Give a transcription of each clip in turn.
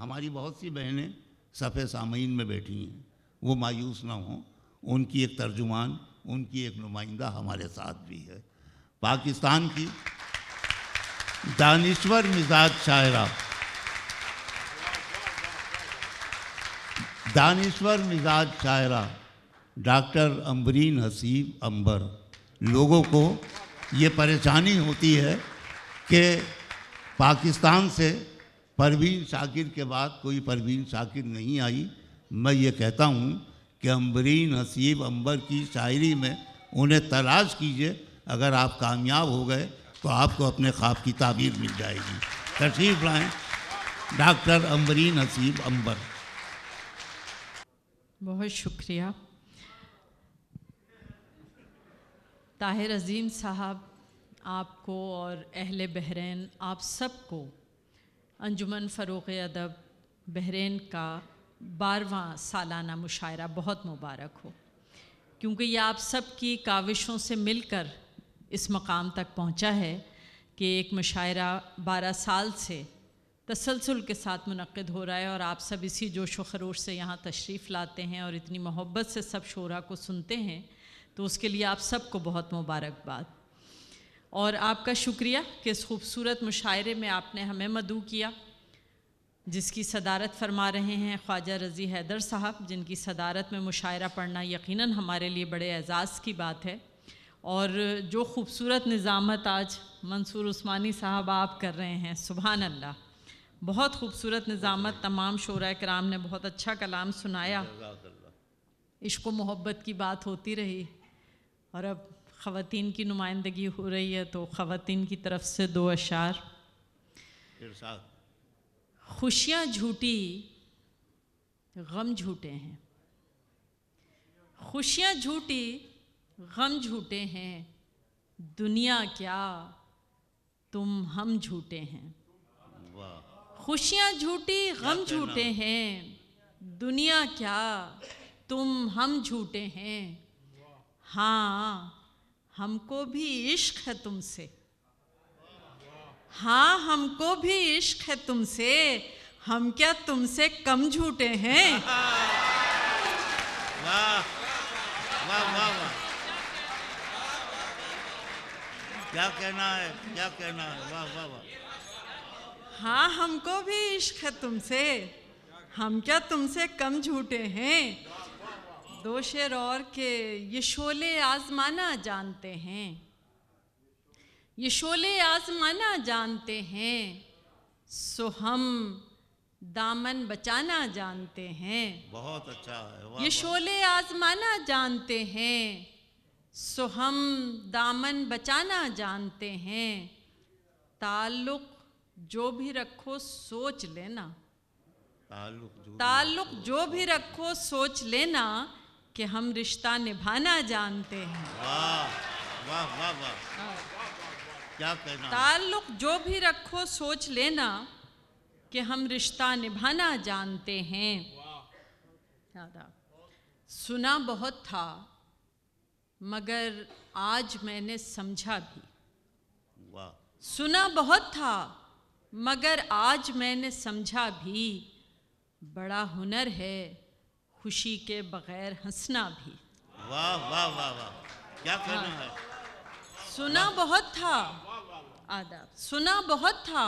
हमारी बहुत सी बहनें सफ़े सामीन में बैठी हैं वो मायूस ना हों उनकी एक तर्जुमान उनकी एक नुमाइंदा हमारे साथ भी है पाकिस्तान की दानश्वर मिजाज शायरा दानश्वर मिजाज शायरा डॉक्टर अम्बरीन हसीब अंबर लोगों को ये परेशानी होती है कि पाकिस्तान से परवीन शाकिर के बाद कोई परवीन साकिर नहीं आई मैं ये कहता हूँ कि अम्बरीन हसीब अंबर की शायरी में उन्हें तलाश कीजिए अगर आप कामयाब हो गए तो आपको अपने ख्वाब की ताबीर मिल जाएगी तशरीफ लाएँ डॉक्टर अम्बरीन हसीब अंबर बहुत शुक्रिया ताहिर अजीम साहब आपको और अहल बहरीन आप सबको अंजुमन फ़रोग अदब बहरीन का बारवा सालाना मुशायरा बहुत मुबारक हो क्योंकि यह आप सब की काविशों से मिलकर इस मकाम तक पहुंचा है कि एक मुशायरा बारह साल से तसलसल के साथ मनद हो रहा है और आप सब इसी जोश व खरोश से यहाँ तशरीफ़ लाते हैं और इतनी मोहब्बत से सब शोरा को सुनते हैं तो उसके लिए आप सबको बहुत मुबारकबाद और आपका शुक्रिया कि इस खूबसूरत मुशायरे में आपने हमें मदू किया जिसकी सदारत फरमा रहे हैं ख्वाजा रज़ी हैदर साहब जिनकी सदारत में मुशायरा पढ़ना यकीनन हमारे लिए बड़े एजाज़ की बात है और जो खूबसूरत निज़ामत आज मंसूर उस्मानी साहब आप कर रहे हैं सुबहान अल्लाह बहुत खूबसूरत निज़ामत तमाम शोरा कराम ने बहुत अच्छा कलाम सुनाया इश्को मोहब्बत की बात होती रही और अब ख़वान की नुमाइंदगी हो रही है तो ख़वान की तरफ से दो अशार खुशियाँ झूठी गम झूठे हैं खुशियाँ झूठी गम झूठे हैं दुनिया क्या तुम हम झूठे हैं खुशियाँ झूठी गम झूठे हैं दुनिया क्या तुम हम झूठे हैं हाँ हमको भी इश्क है तुमसे हाँ हमको भी इश्क है तुमसे हम क्या तुमसे कम झूठे हैं वाह वाह वाह वाह क्या कहना है क्या कहना है वाह वाह वाह हाँ हमको भी इश्क है तुमसे हम क्या तुमसे कम झूठे हैं दो शेर और के ये शोले आजमाना जानते हैं ये शोले आजमाना जानते हैं सो हम दामन बचाना जानते हैं बहुत अच्छा है ये शोले आजमाना जानते हैं सो हम दामन बचाना जानते हैं ताल्लुक जो भी रखो सोच लेना ताल्लुक जो, ताल्लुक जो भी रखो सोच लेना कि हम रिश्ता निभाना जानते हैं ताल्लुक जो भी रखो सोच लेना कि हम रिश्ता निभाना जानते हैं सुना बहुत था मगर आज मैंने समझा भी सुना बहुत था मगर आज मैंने समझा भी बड़ा हुनर है खुशी के बगैर हंसना भी वाह वाह वाह वाह क्या कहना है हाँ। सुना बहुत था आदाब सुना बहुत था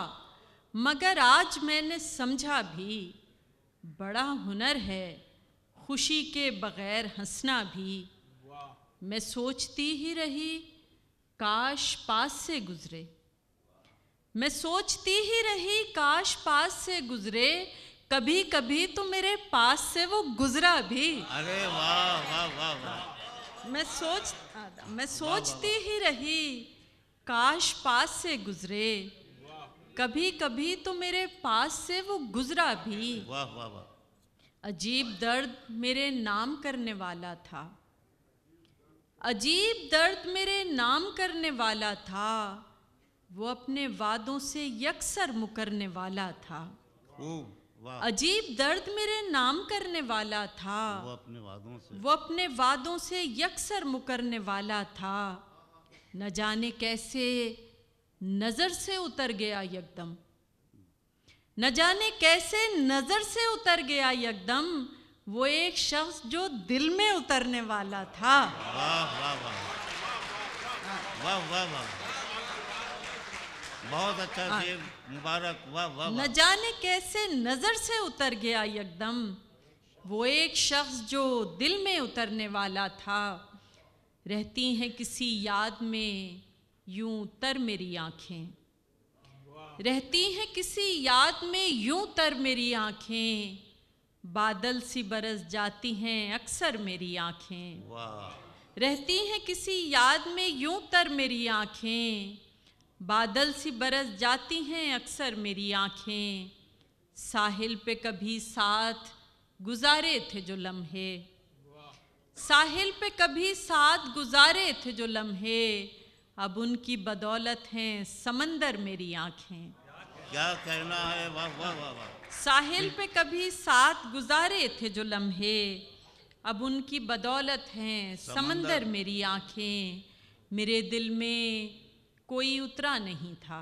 मगर आज मैंने समझा भी बड़ा हुनर है खुशी के बगैर हंसना भी मैं सोचती ही रही काश पास से गुज़रे मैं सोचती ही रही काश पास से गुज़रे कभी कभी तो मेरे पास से वो गुजरा भी अरे वाह वाह वाह वाह मैं सोच मैं सोचती ही रही काश पास से गुजरे कभी कभी तो मेरे पास से वो गुजरा भी वाह वाह वाह अजीब दर्द मेरे नाम करने वाला था अजीब दर्द मेरे नाम करने वाला था वो अपने वादों से यकसर मुकरने वाला था अजीब दर्द मेरे नाम करने वाला था वो अपने वादों से वो अपने वादों से यकसर मुकरने वाला था न जाने कैसे नजर से उतर गया यकदम न जाने कैसे नजर से उतर गया यकदम वो एक शख्स जो दिल में उतरने वाला था वाह वाह वाह वाह वाह वाह बहुत अच्छा हाँ। मुबारक वाह वाह न जाने कैसे नजर से उतर गया एकदम वो एक शख्स जो दिल में उतरने वाला था रहती हैं किसी याद में यूं तर मेरी आँखें रहती हैं किसी याद में यूं तर मेरी आँखें बादल सी बरस जाती हैं अक्सर मेरी आँखें रहती हैं किसी याद में यूं तर मेरी आँखें बादल सी बरस जाती हैं अक्सर मेरी आँखें साहिल पे कभी साथ गुजारे थे जो लम्हे साहिल पे कभी साथ गुजारे थे जो लम्हे अब उनकी बदौलत हैं समंदर मेरी आँखें क्या कहना है वाह वाह वाह वाह साहिल पे कभी साथ गुजारे थे जो लम्हे अब उनकी बदौलत हैं समंदर मेरी आँखें मेरे दिल में कोई उतरा नहीं था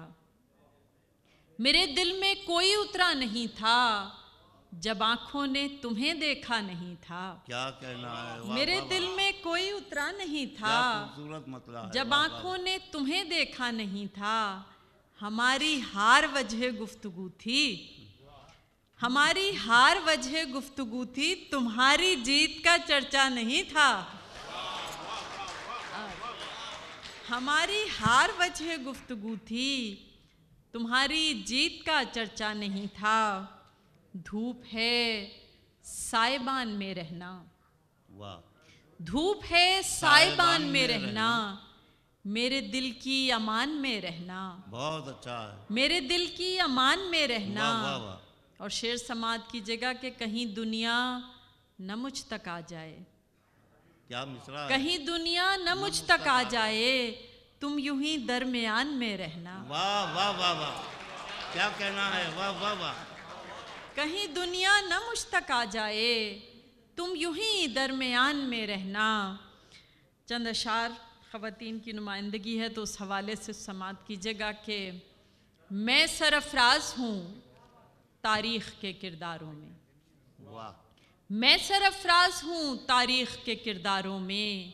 मेरे दिल में कोई उतरा नहीं था जब आंखों ने तुम्हें देखा नहीं था क्या कहना है मेरे वाँ, दिल वाँ, में कोई उतरा नहीं था मतलब जब आंखों ने तुम्हें देखा नहीं था हमारी हार वजह गुफ्तगु थी हमारी हार वजह गुफ्तगु थी तुम्हारी जीत का चर्चा नहीं था हमारी हार वजह गुफ्तगु थी तुम्हारी जीत का चर्चा नहीं था धूप है साइबान में रहना वाह धूप है साइबान में, में रहना, रहना। मेरे दिल की अमान में रहना बहुत अच्छा है मेरे दिल की अमान में रहना वाह वाह और शेर समाज की जगह के कहीं दुनिया न मुझ तक आ जाए क्या कहीं दुनिया न मुझ तक आ जाए तुम यूं ही दरमियान में रहना वाह वाह वाह वाह क्या कहना है वाह वाह वाह कहीं दुनिया न मुझ तक आ जाए तुम यूं ही दरमियान में रहना चंद अशार ख़वान की नुमाइंदगी है तो उस हवाले से समाप्त कीजिएगा कि मैं सरफराज हूँ तारीख़ के किरदारों में वाह मैं सरफराज हूँ तारीख के किरदारों में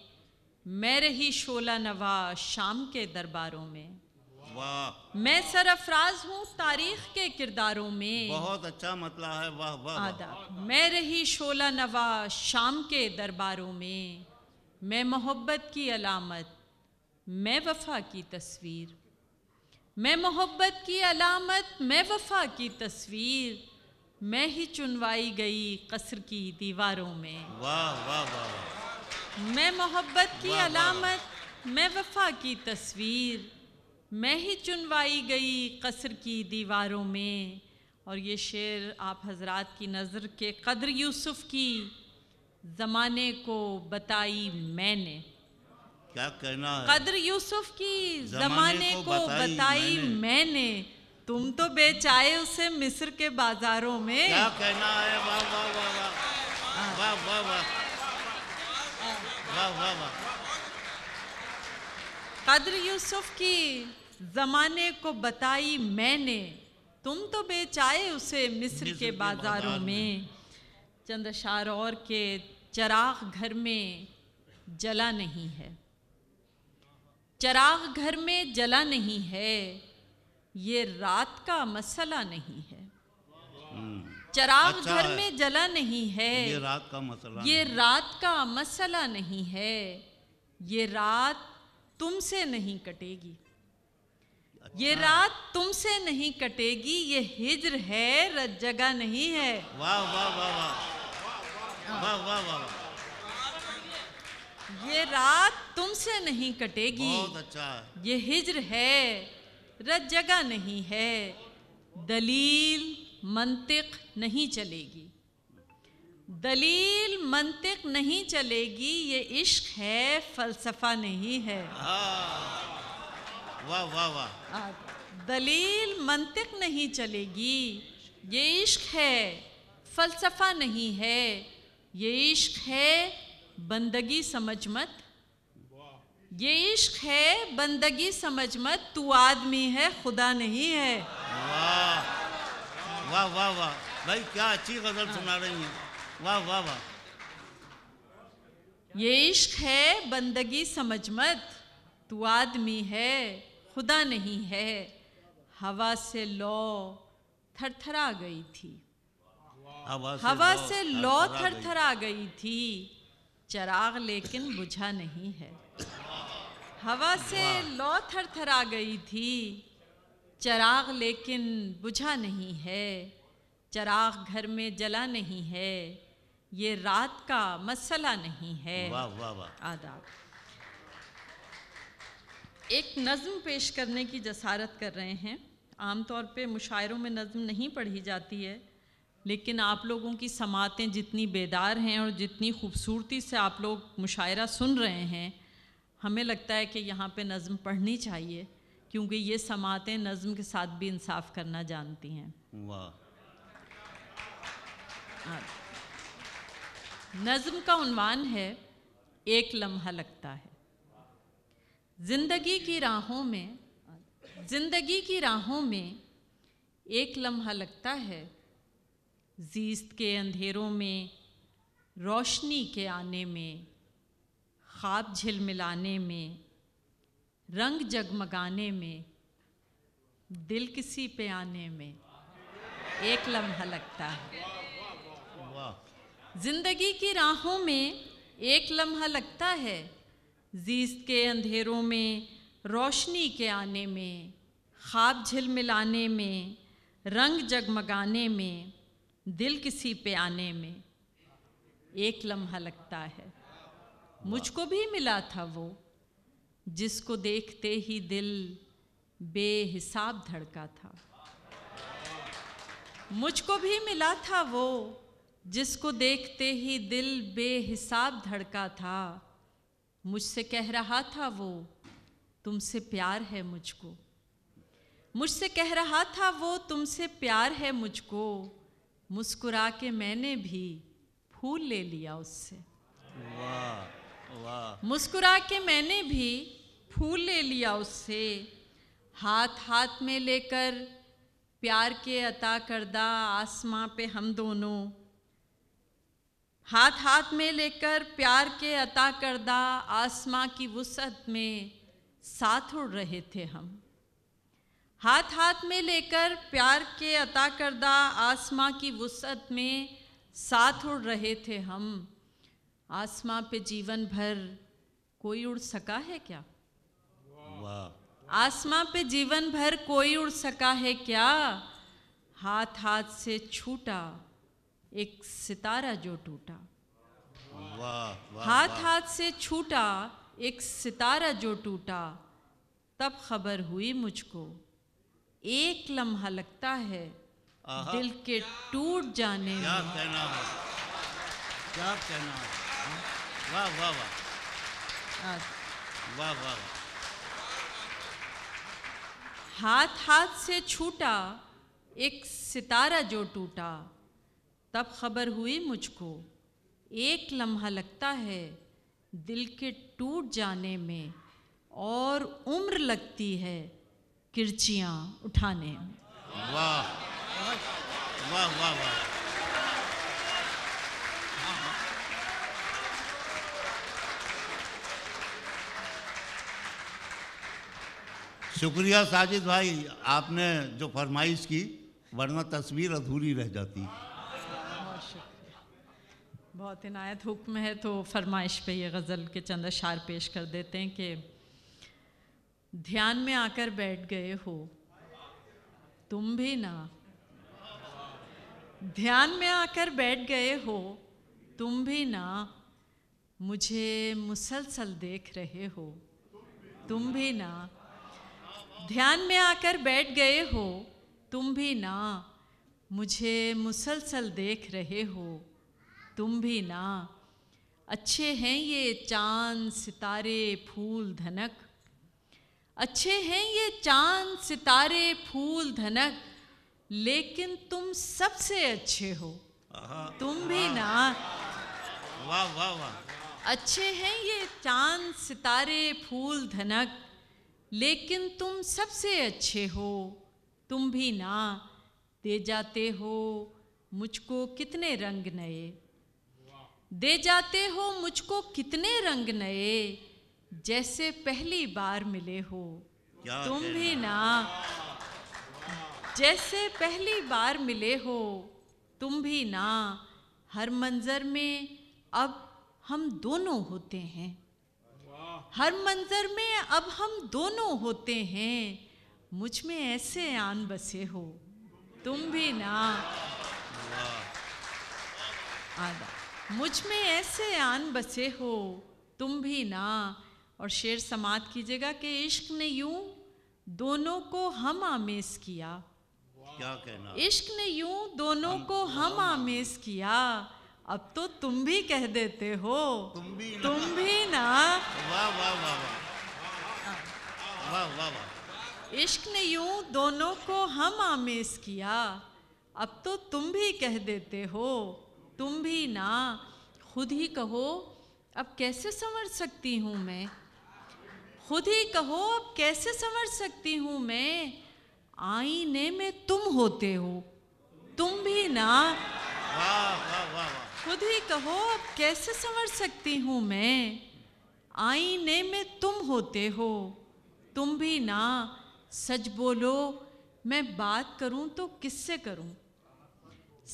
मैं रही शोला नवा शाम के दरबारों में मैं सरफराज हूँ तारीख के किरदारों में बहुत अच्छा मतला है वाह वाह आदा मैं रही शोला नवा शाम के दरबारों में मैं मोहब्बत की अलामत मैं वफा की तस्वीर मैं मोहब्बत की अलामत मैं वफा की तस्वीर मैं ही चुनवाई गई कसर की दीवारों में वाह वाह वाह मैं मोहब्बत की अलामत मैं वफा की तस्वीर मैं ही चुनवाई गई कसर की दीवारों में और ये शेर आप हजरात की नज़र के कदर यूसुफ की ज़माने को बताई मैंने क्या कहना है? कदर यूसुफ की ज़माने को, को बताई मैंने, मैंने। तुम तो बेचाए उसे मिस्र के बाजारों में क्या कहना है वाह वाह वाह वाह वाह वाह वाह वाह वाह वाह कद्र यूसुफ की जमाने को बताई मैंने तुम तो बेचाए उसे मिस्र के बाजारों में चंद और के चराग घर में जला नहीं है चराग घर में जला नहीं है ये रात का मसला नहीं है हम्म। चराग अच्छा घर अच्छा में जला नहीं है ये रात का मसला ये रात का मसला नहीं है ये रात तुमसे नहीं कटेगी अच्छा। ये रात तुमसे नहीं कटेगी ये हिजर है जगह नहीं है वाह वाह वाह हाँ। वाह वाह वाह वाह ये रात तुमसे नहीं कटेगी बहुत अच्छा ये हिजर है जगह नहीं है दलील मंतिक नहीं चलेगी दलील मंतिक नहीं चलेगी ये इश्क है फलसफा नहीं है वाह वाह वाह दलील मंतिक नहीं चलेगी ये इश्क है फलसफा नहीं है ये इश्क है बंदगी समझ मत ये इश्क है बंदगी समझ मत तू आदमी है खुदा नहीं है वाह वाह वाह वाह भाई क्या अच्छी गजल सुना रही है वाह वाह वाह ये इश्क है बंदगी समझ मत तू आदमी है खुदा नहीं है हवा से लौ थरथरा गई थी हवा से लौ थरथरा गई थी चराग लेकिन बुझा नहीं है हवा से लौ थर थर आ गई थी चराग लेकिन बुझा नहीं है चराग घर में जला नहीं है ये रात का मसला नहीं है वाह वाह वाह आदाब एक नज़म पेश करने की जसारत कर रहे हैं आमतौर पे मुशायरों में नज़म नहीं पढ़ी जाती है लेकिन आप लोगों की समातें जितनी बेदार हैं और जितनी खूबसूरती से आप लोग मुशायरा सुन रहे हैं हमें लगता है कि यहाँ पे नज़म पढ़नी चाहिए क्योंकि ये समातें नज़म के साथ भी इंसाफ करना जानती हैं हाँ। नज़म का उनवान है एक लम्हा लगता है ज़िंदगी की राहों में ज़िंदगी की राहों में एक लम्हा लगता है जीस्त के अंधेरों में रोशनी के आने में ख्वाब झिलमिलाने में रंग जगमगाने में दिल किसी पे आने में एक लम्हा लगता है जिंदगी की राहों में एक लम्हा लगता है जीत के अंधेरों में रोशनी के आने में ख्वाब झिलमिलाने में रंग जगमगाने में दिल किसी पे आने में एक लम्हा लगता है मुझको भी मिला था वो जिसको देखते ही दिल बेहिसाब धड़का था मुझको भी मिला था वो जिसको देखते ही दिल बेहिसाब धड़का था मुझसे कह रहा था वो तुमसे प्यार है मुझको मुझसे कह रहा था वो तुमसे प्यार है मुझको मुस्कुरा के मैंने भी फूल ले लिया उससे वाह मुस्कुरा के मैंने भी फूल ले लिया उससे हाथ हाथ में लेकर प्यार के अता करदा आसमां पे हम दोनों हाथ हाथ में लेकर प्यार के अता करदा आसमां की वसत में साथ उड़ रहे थे हम हाथ हाथ में लेकर प्यार के अता करदा आसमां की वसत में साथ उड़ रहे थे हम आसमां पे जीवन भर कोई उड़ सका है क्या आसमां पे जीवन भर कोई उड़ सका है क्या हाथ हाथ से छूटा एक सितारा जो टूटा हाथ हाथ से छूटा एक सितारा जो टूटा तब खबर हुई मुझको एक लम्हा लगता है दिल के टूट जाने में क्या कहना है क्या कहना है वाह वाह वाह वाह वाह हाथ हाथ से छूटा एक सितारा जो टूटा तब खबर हुई मुझको एक लम्हा लगता है दिल के टूट जाने में और उम्र लगती है किरचियाँ उठाने में वाह वाह वाह वाह शुक्रिया साजिद भाई आपने जो फरमाइश की वरना तस्वीर अधूरी रह जाती बहुत इनायत हुक्म है तो फरमाइश पे ये गज़ल के चंद अशार पेश कर देते हैं कि ध्यान में आकर बैठ गए हो तुम भी ना ध्यान में आकर बैठ गए हो तुम भी ना मुझे मुसलसल देख रहे हो तुम भी ना ध्यान में आकर बैठ गए हो तुम भी ना मुझे मुसलसल देख रहे हो तुम भी ना अच्छे हैं ये चांद सितारे फूल धनक अच्छे हैं ये चांद सितारे फूल धनक लेकिन तुम सबसे अच्छे हो तुम भी ना वाह वाह वाह अच्छे हैं ये चांद सितारे फूल धनक लेकिन तुम सबसे अच्छे हो तुम भी ना दे जाते हो मुझको कितने रंग नए दे जाते हो मुझको कितने रंग नए जैसे पहली बार मिले हो तुम भी ना जैसे पहली बार मिले हो तुम भी ना हर मंजर में अब हम दोनों होते हैं हर मंजर में अब हम दोनों होते हैं मुझ में ऐसे आन बसे हो तुम भी ना आदा मुझ में ऐसे आन बसे हो तुम भी ना और शेर समात कीजिएगा कि इश्क ने यूं दोनों को हम आमेज किया क्या कहना इश्क ने यूं दोनों को हम आमेज किया अब तो तुम भी कह देते हो तुम भी ना। तुम भी ना वाह वाह वाह वाह वाह वाह वाह इश्क ने यूं दोनों को हम आमेज किया अब तो तुम भी कह देते हो तुम भी ना खुद ही कहो अब कैसे समझ सकती हूँ मैं खुद ही कहो अब कैसे समझ सकती हूँ मैं आईने में तुम होते हो तुम भी ना वाह वाह वाह खुद ही कहो अब कैसे समझ सकती हूँ मैं आईने में तुम होते हो तुम भी ना सच बोलो मैं बात करूँ तो किससे करूँ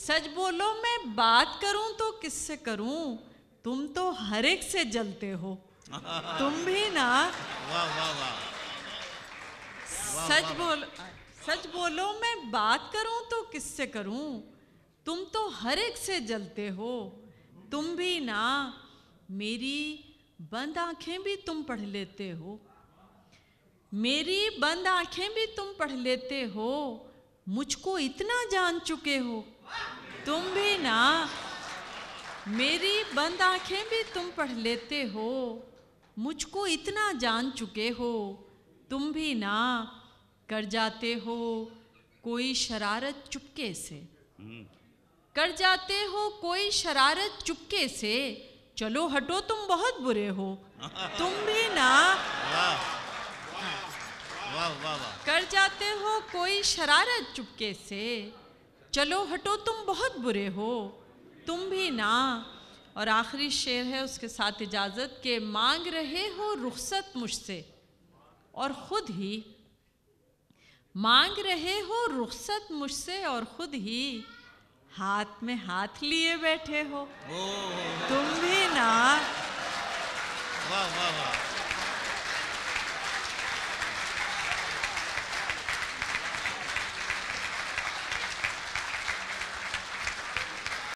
सच बोलो मैं बात करूँ तो किससे करूँ तुम तो हर एक से जलते हो तुम भी ना वाह वाह वाह सच बोलो सच बोलो मैं बात करूँ तो किससे करूँ तुम तो हर एक से जलते हो तुम भी ना मेरी बंद आंखें भी तुम पढ़ लेते हो मेरी बंद आंखें भी तुम पढ़ लेते हो मुझको इतना जान चुके हो तुम भी ना मेरी बंद आंखें भी तुम पढ़ लेते हो मुझको इतना जान चुके हो तुम भी ना कर जाते हो कोई शरारत चुपके से हम्म। कर जाते हो कोई शरारत चुपके से चलो हटो तुम बहुत बुरे हो तुम भी ना कर जाते हो कोई शरारत चुपके से चलो हटो तुम बहुत बुरे हो तुम भी ना और आखिरी शेर है उसके साथ इजाज़त के मांग रहे हो रुखसत मुझसे और ख़ुद ही मांग रहे हो रुखसत मुझसे और ख़ुद ही हाथ में हाथ लिए बैठे हो तुम भी ना वाह वाह वाह